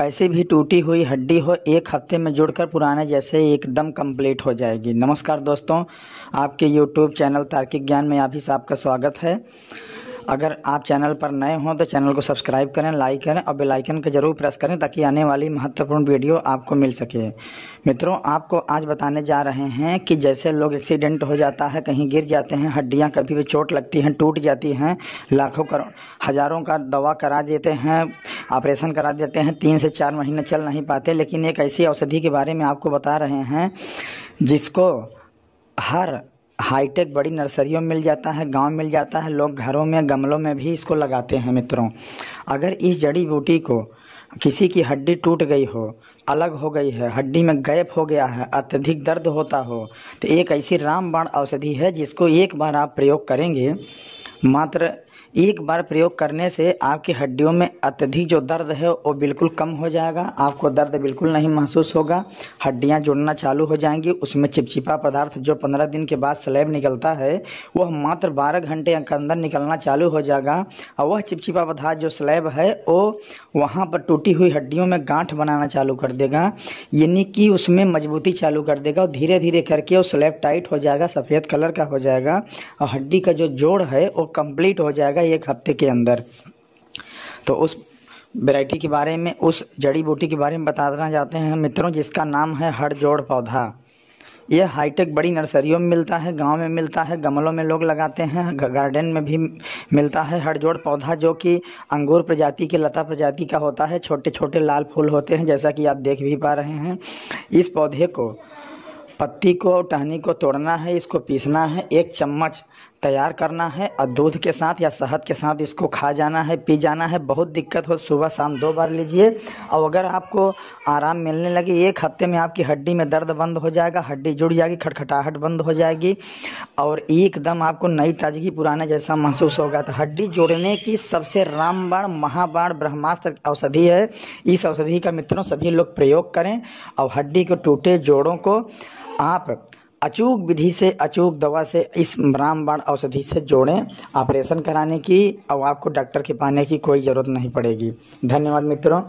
ऐसी भी टूटी हुई हड्डी हो एक हफ्ते में जुड़कर पुराने जैसे एकदम कंप्लीट हो जाएगी नमस्कार दोस्तों आपके यूट्यूब चैनल तार्किक ज्ञान में आप ही आपका स्वागत है अगर आप चैनल पर नए हों तो चैनल को सब्सक्राइब करें लाइक करें और बेल आइकन जरूर प्रेस करें ताकि आने वाली महत्वपूर्ण वीडियो आपको मिल सके मित्रों आपको आज बताने जा रहे हैं कि जैसे लोग एक्सीडेंट हो जाता है कहीं गिर जाते हैं हड्डियां कभी भी चोट लगती हैं टूट जाती हैं लाखों करोड़ हज़ारों का दवा करा देते हैं ऑपरेशन करा देते हैं तीन से चार महीने चल नहीं पाते लेकिन एक ऐसी औषधि के बारे में आपको बता रहे हैं जिसको हर हाईटेक बड़ी नर्सरियों में मिल जाता है गांव मिल जाता है लोग घरों में गमलों में भी इसको लगाते हैं मित्रों अगर इस जड़ी बूटी को किसी की हड्डी टूट गई हो अलग हो गई है हड्डी में गैप हो गया है अत्यधिक दर्द होता हो तो एक ऐसी रामबाण औषधि है जिसको एक बार आप प्रयोग करेंगे मात्र एक बार प्रयोग करने से आपकी हड्डियों में अत्यधिक जो दर्द है वो बिल्कुल कम हो जाएगा आपको दर्द बिल्कुल नहीं महसूस होगा हड्डियां जुड़ना चालू हो जाएंगी उसमें चिपचिपा पदार्थ जो पंद्रह दिन के बाद स्लैब निकलता है वह मात्र बारह घंटे के अंदर निकलना चालू हो जाएगा और वह चिपचिपा पदार्थ जो स्लैब है वो वहाँ पर टूटी हुई हड्डियों में गांठ बनाना चालू कर देगा यानी कि उसमें मजबूती चालू कर देगा और धीरे धीरे करके वो स्लैब टाइट हो जाएगा सफ़ेद कलर का हो जाएगा और हड्डी का जो जोड़ है वो कम्प्लीट हो जाएगा जाएगा एक हफ्ते के अंदर तो उस वैरायटी के बारे में उस जड़ी बूटी के बारे में बताना चाहते हैं मित्रों जिसका नाम है हर जोड़ पौधा यह हाईटेक बड़ी नर्सरियों में मिलता है गांव में मिलता है गमलों में लोग लगाते हैं गार्डन में भी मिलता है हर जोड़ पौधा जो कि अंगूर प्रजाति के लता प्रजाति का होता है छोटे छोटे लाल फूल होते हैं जैसा कि आप देख भी पा रहे हैं इस पौधे को पत्ती को टहनी को तोड़ना है इसको पीसना है एक चम्मच तैयार करना है और दूध के साथ या शहद के साथ इसको खा जाना है पी जाना है बहुत दिक्कत हो सुबह शाम दो बार लीजिए और अगर आपको आराम मिलने लगे एक हफ्ते में आपकी हड्डी में दर्द बंद हो जाएगा हड्डी जुड़ जाएगी खटखटाहट बंद हो जाएगी और एकदम आपको नई ताजगी पुराना जैसा महसूस होगा तो हड्डी जोड़ने की सबसे रामबाण महाबाण ब्रह्मास्त्र औषधि है इस औषधि का मित्रों सभी लोग प्रयोग करें और हड्डी को टूटे जोड़ों को आप अचूक विधि से अचूक दवा से इस रामबाण औषधि से जोड़ें ऑपरेशन कराने की और आपको डॉक्टर के पाने की कोई ज़रूरत नहीं पड़ेगी धन्यवाद मित्रों